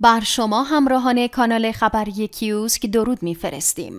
بر شما همراهان کانال خبری کیوسک درود میفرستیم.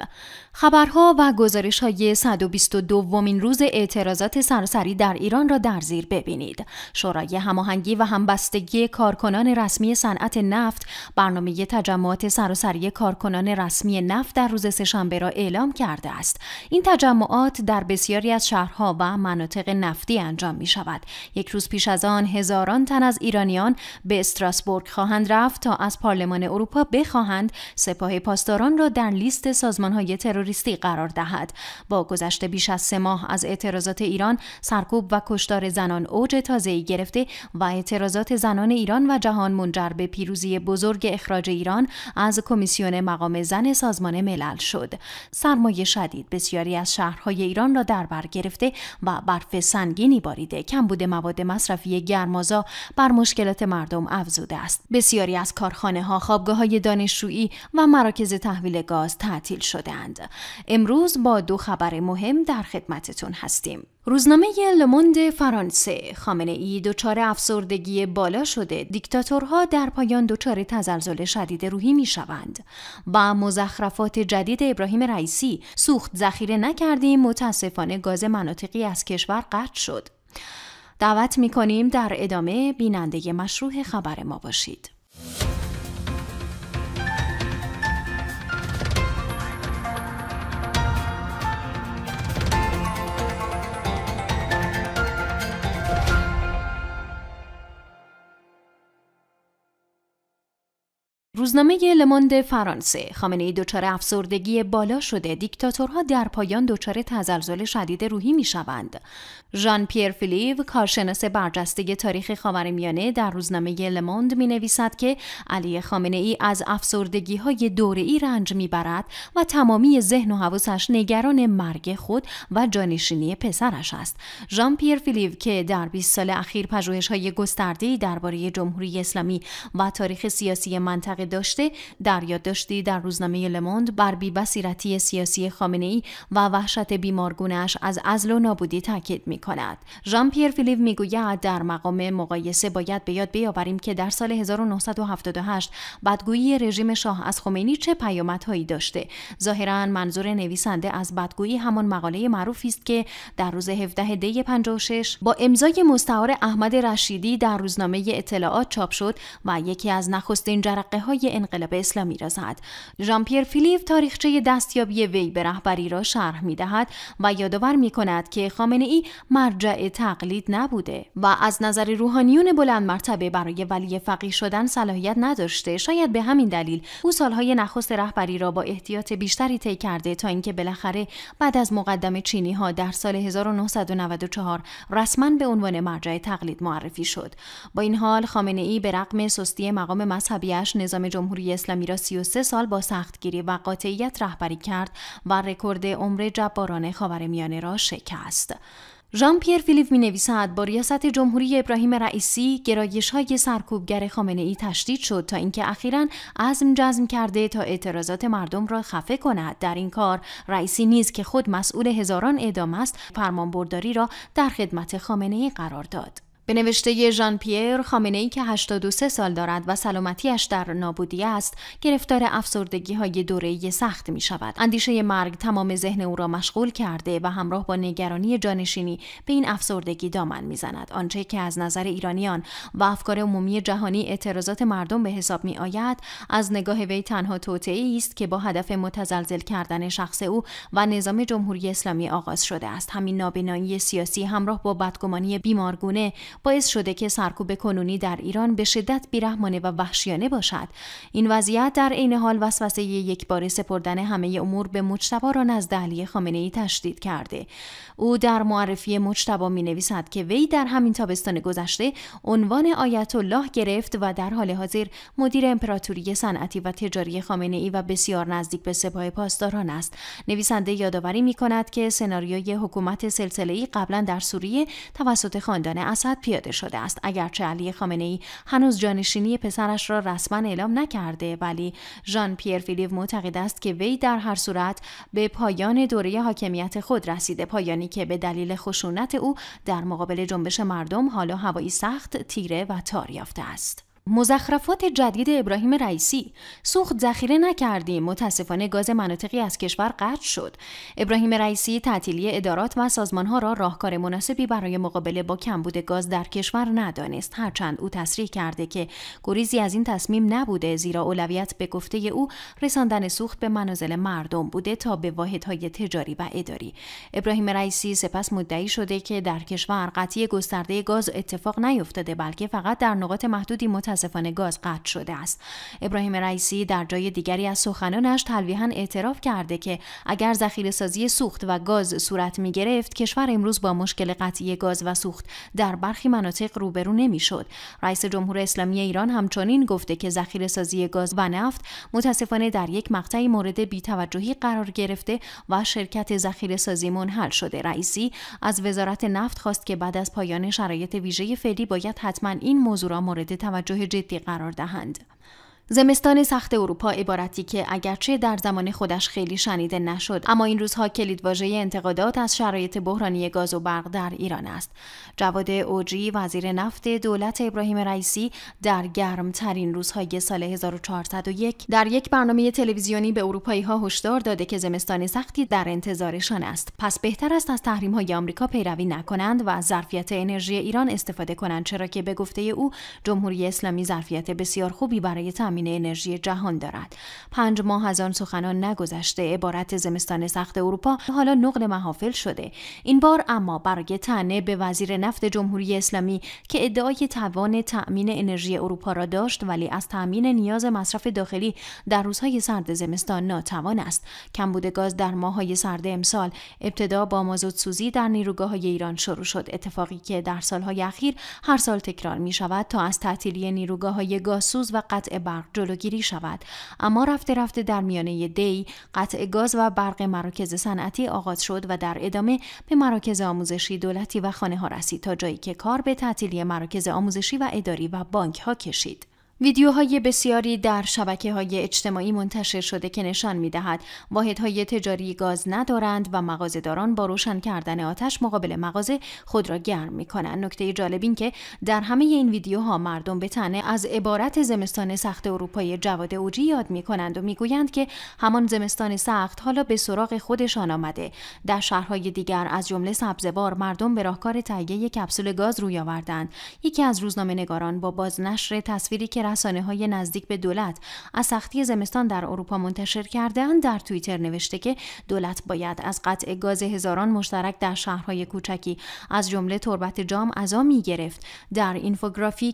خبرها و گزارش های 122 ومین روز اعتراضات سرسری در ایران را در زیر ببینید. شورای هماهنگی و همبستگی کارکنان رسمی صنعت نفت برنامه تجمعات سراسری کارکنان رسمی نفت در روز سهشنبه را اعلام کرده است. این تجمعات در بسیاری از شهرها و مناطق نفتی انجام می شود. یک روز پیش از آن هزاران تن از ایرانیان به استراسبورگ خواهند رفت تا از پارلمان اروپا بخواهند سپاه پاسداران را در لیست سازمانهای تروریستی قرار دهد با گذشت بیش از سه ماه از اعتراضات ایران سرکوب و کشتار زنان اوج تازه‌ای گرفته و اعتراضات زنان ایران و جهان منجر به پیروزی بزرگ اخراج ایران از کمیسیون مقام زن سازمان ملل شد سرمایه شدید بسیاری از شهرهای ایران را در بر گرفته و برف سنگینی باریده کمبود مواد مصرفی گرمازا بر مشکلات مردم افزوده است بسیاری از کار خانه ها، خوابگاه های دانشجویی و مراکز تحویل گاز تعطیل شدند. امروز با دو خبر مهم در خدمتتون هستیم. روزنامه لموند فرانسه خامنه ای دچار افسردگی بالا شده دیکتاتورها در پایان دچار تزلزل شدید روحی می شوند و مزخرفات جدید ابراهیم رئیسی سوخت ذخیره نکردیم متاسفانه گاز مناطقی از کشور قطع شد دعوت می کنیم در ادامه بیننده مشروع خبر ما باشید روزنامه لموند فرانسه خامنه دچار افسردگی بالا شده دیکتاتورها در پایان دچار تزلزل شدید روحی می شوند. ژان پیر فیلیو کارشناس برجسته تاریخ خاورمیانه در روزنامه لموند می نویسد که علی خامنه ای از افسردگی های دوره ای رنج می برد و تمامی ذهن و حواسش نگران مرگ خود و جانشینی پسرش است. ژان پیر فیلیو که در 20 سال اخیر پژوهش های گسترده درباره جمهوری اسلامی و تاریخ سیاسی منطقه داشته در یادداشتی در روزنامه لموند بر بیبصیرتی سیاسی خامنه ای و وحشت بیمارگونش از ازل و نابودی تاکید می کند ژان پیر فیلیو میگوید در مقام مقایسه باید به یاد بیاوریم که در سال 1978 بدگویی رژیم شاه از خمینی چه پیامدهایی داشته ظاهرا منظور نویسنده از بدگویی همان مقاله معروفی است که در روز 17 دی 56 با امضای مستعار احمد رشیدی در روزنامه اطلاعات چاپ شد و یکی از نخستین جرقه های های انقلاب اسلامی را زد ژان پیر فیلیف تاریخچه دستیابی وی به رهبری را شرح می دهد و یادآور می کند که خامنه ای مرجع تقلید نبوده و از نظر روحانیون بلند مرتبه برای ولی فقیه شدن صلاحیت نداشته شاید به همین دلیل او سالهای نخست رهبری را با احتیاط بیشتری طی کرده تا اینکه بالاخره بعد از مقدم چینی ها در سال 1994 رسما به عنوان مرجع تقلید معرفی شد با این حال خامنه ای به رغم سستی مقام مذهبیش نظام جمهوری اسلامی را 33 سال با سختگیری و قاطعیت رهبری کرد و رکورد عمر جباران خاورمیانه را شکست. ژان پیر فیلیپ می نویسد با ریاست جمهوری ابراهیم رئیسی گرایش های سرکوبگر خامنه ای تشدید شد تا اینکه اخیرا عزم جزم کرده تا اعتراضات مردم را خفه کند در این کار رئیسی نیز که خود مسئول هزاران اعدام است فرمانبرداری را در خدمت خامنه قرار داد به نوشته ژان پیر خامنه ای که 83 سال دارد و سلامتیش در نابودی است گرفتار افسردگی های دوره سخت می شود اندیشه مرگ تمام ذهن او را مشغول کرده و همراه با نگرانی جانشینی به این افسردگی دامن زند. آنچه که از نظر ایرانیان و افکار عمومی جهانی اعتراضات مردم به حساب می آید از نگاه وی تنها توطعه است که با هدف متزلزل کردن شخص او و نظام جمهوری اسلامی آغاز شده است همین نابینایی سیاسی همراه با بدگمانی بیمارگونه باعث شده که سرکوب کنونی در ایران به شدت بیرحمانه و وحشیانه باشد این وضعیت در عین حال وسوسه یک بار سپردن همه امور به مجتبا را نزد علی خامنه ای تشدید کرده او در معرفی مجتبا می نویسد که وی در همین تابستان گذشته عنوان آیت الله گرفت و در حال حاضر مدیر امپراتوری صنعتی و تجاری خامنه ای و بسیار نزدیک به سپاه پاسداران است نویسنده یادآوری می کند که سناریوی حکومت سلسله ای قبلا در سوریه توسط خاندان اسد پیاده شده است اگرچه علی خامنه ای هنوز جانشینی پسرش را رسما اعلام نکرده ولی ژان پیر فیلیو معتقد است که وی در هر صورت به پایان دوره حاکمیت خود رسیده پایانی که به دلیل خشونت او در مقابل جنبش مردم حالا هوایی سخت تیره و تار یافته است مزخرفات جدید ابراهیم رئیسی سوخت ذخیره نکردیم متاسفانه گاز مناطقی از کشور قطع شد ابراهیم رئیسی تعطیلی ادارات و سازمانها را راهکار مناسبی برای مقابله با کمبود گاز در کشور ندانست هرچند او تصریح کرده که گریزی از این تصمیم نبوده زیرا اولویت به گفته او رساندن سوخت به منازل مردم بوده تا به واحدهای تجاری و اداری ابراهیم رئیسی سپس مدعی شده که در کشور قطعی گسترده گاز اتفاق نیفتاده بلکه فقط در نقاط محدودی متاسفانه گاز قطع شده است ابراهیم رئیسی در جای دیگری از سخنانش تلویحا اعتراف کرده که اگر ذخیره سازی سوخت و گاز صورت می گرفت کشور امروز با مشکل قطعی گاز و سوخت در برخی مناطق روبرو نمیشد رئیس جمهور اسلامی ایران همچنین گفته که ذخیره سازی گاز و نفت متاسفانه در یک مقطعی مورد بیتوجهی قرار گرفته و شرکت ذخیره سازی منحل شده رئیسی از وزارت نفت خواست که بعد از پایان شرایط ویژه فعلی باید حتما این موضوع را مورد توجه جدی قرار دهند. زمستان سخت اروپا عبارتی که اگرچه در زمان خودش خیلی شنیده نشد اما این روزها کلیدواژه انتقادات از شرایط بحرانی گاز و برق در ایران است جواد اوجی وزیر نفت دولت ابراهیم رئیسی در گرمترین روزهای سال 1401 در یک برنامه تلویزیونی به اروپایی ها هشدار داده که زمستان سختی در انتظارشان است پس بهتر است از تحریم های آمریکا پیروی نکنند و از ظرفیت انرژی ایران استفاده کنند چرا که به گفته او جمهوری اسلامی ظرفیت بسیار خوبی برای زمینه انرژی جهان دارد پنج ماه از آن سخنان نگذشته عبارت زمستان سخت اروپا حالا نقل محافل شده این بار اما برای تنه به وزیر نفت جمهوری اسلامی که ادعای توان تأمین انرژی اروپا را داشت ولی از تأمین نیاز مصرف داخلی در روزهای سرد زمستان ناتوان است کمبود گاز در ماههای سرد امسال ابتدا با مازوت سوزی در نیروگاه ایران شروع شد اتفاقی که در سالهای اخیر هر سال تکرار می تا از تعطیلی نیروگاه گازسوز و قطع برق جلوگیری شود اما رفته رفته در میانه دی قطع گاز و برق مراکز صنعتی آغاز شد و در ادامه به مراکز آموزشی دولتی و خانه ها رسید تا جایی که کار به تعطیلی مراکز آموزشی و اداری و بانک ها کشید ویدیوهای بسیاری در شبکه های اجتماعی منتشر شده که نشان می دهد واحدهای تجاری گاز ندارند و مغازهداران با روشن کردن آتش مقابل مغازه خود را گرم می کنند. نکته جالب این که در همه این ویدیوها مردم به تنه از عبارت زمستان سخت اروپای جواد اوجی یاد می کنند و می گویند که همان زمستان سخت حالا به سراغ خودشان آمده. در شهرهای دیگر از جمله سبزوار مردم به راهکار تهیه کپسول گاز روی آوردند. یکی از روزنامه با بازنشر تصویری که رسانه های نزدیک به دولت از سختی زمستان در اروپا منتشر کرده اند در توییتر نوشته که دولت باید از قطع گاز هزاران مشترک در شهرهای کوچکی از جمله تربت جام عزا می گرفت در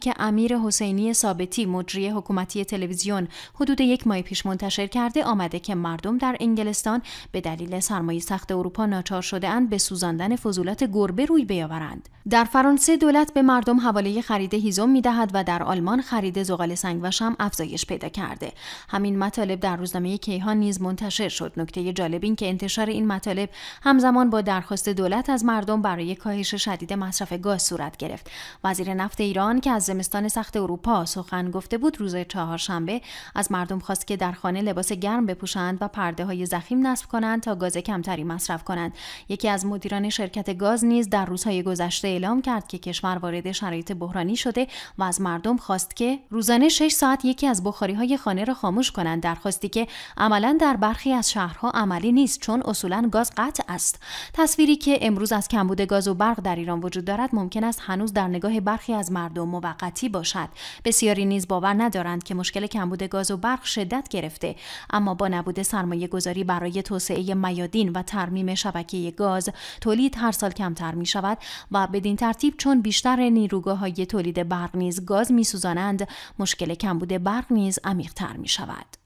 که امیر حسینی ثابتی مجری حکومتی تلویزیون حدود یک ماه پیش منتشر کرده آمده که مردم در انگلستان به دلیل سرمایه سخت اروپا ناچار شده اند به سوزاندن فضولات گربه روی بیاورند در فرانسه دولت به مردم حواله خرید هیزم می دهد و در آلمان خرید زغال سنگ و شم افزایش پیدا کرده. همین مطالب در روزنامه کیهان نیز منتشر شد. نکته جالب این که انتشار این مطالب همزمان با درخواست دولت از مردم برای کاهش شدید مصرف گاز صورت گرفت. وزیر نفت ایران که از زمستان سخت اروپا سخن گفته بود روز چهارشنبه از مردم خواست که در خانه لباس گرم بپوشند و پرده های زخیم نصب کنند تا گاز کمتری مصرف کنند. یکی از مدیران شرکت گاز نیز در روزهای گذشته اعلام کرد که کشور وارد شرایط بحرانی شده و از مردم خواست که روزانه 6 ساعت یکی از بخاری های خانه را خاموش کنند درخواستی که عملا در برخی از شهرها عملی نیست چون اصولا گاز قطع است تصویری که امروز از کمبود گاز و برق در ایران وجود دارد ممکن است هنوز در نگاه برخی از مردم موقتی باشد بسیاری نیز باور ندارند که مشکل کمبود گاز و برق شدت گرفته اما با نبود سرمایه گذاری برای توسعه میادین و ترمیم شبکه گاز تولید هر سال کمتر می شود و به بدین ترتیب چون بیشتر نیروگاه های تولید برق نیز گاز میسوزانند مشکل کمبود برق نیز تر می شود.